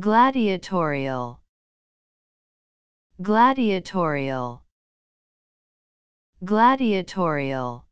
gladiatorial gladiatorial gladiatorial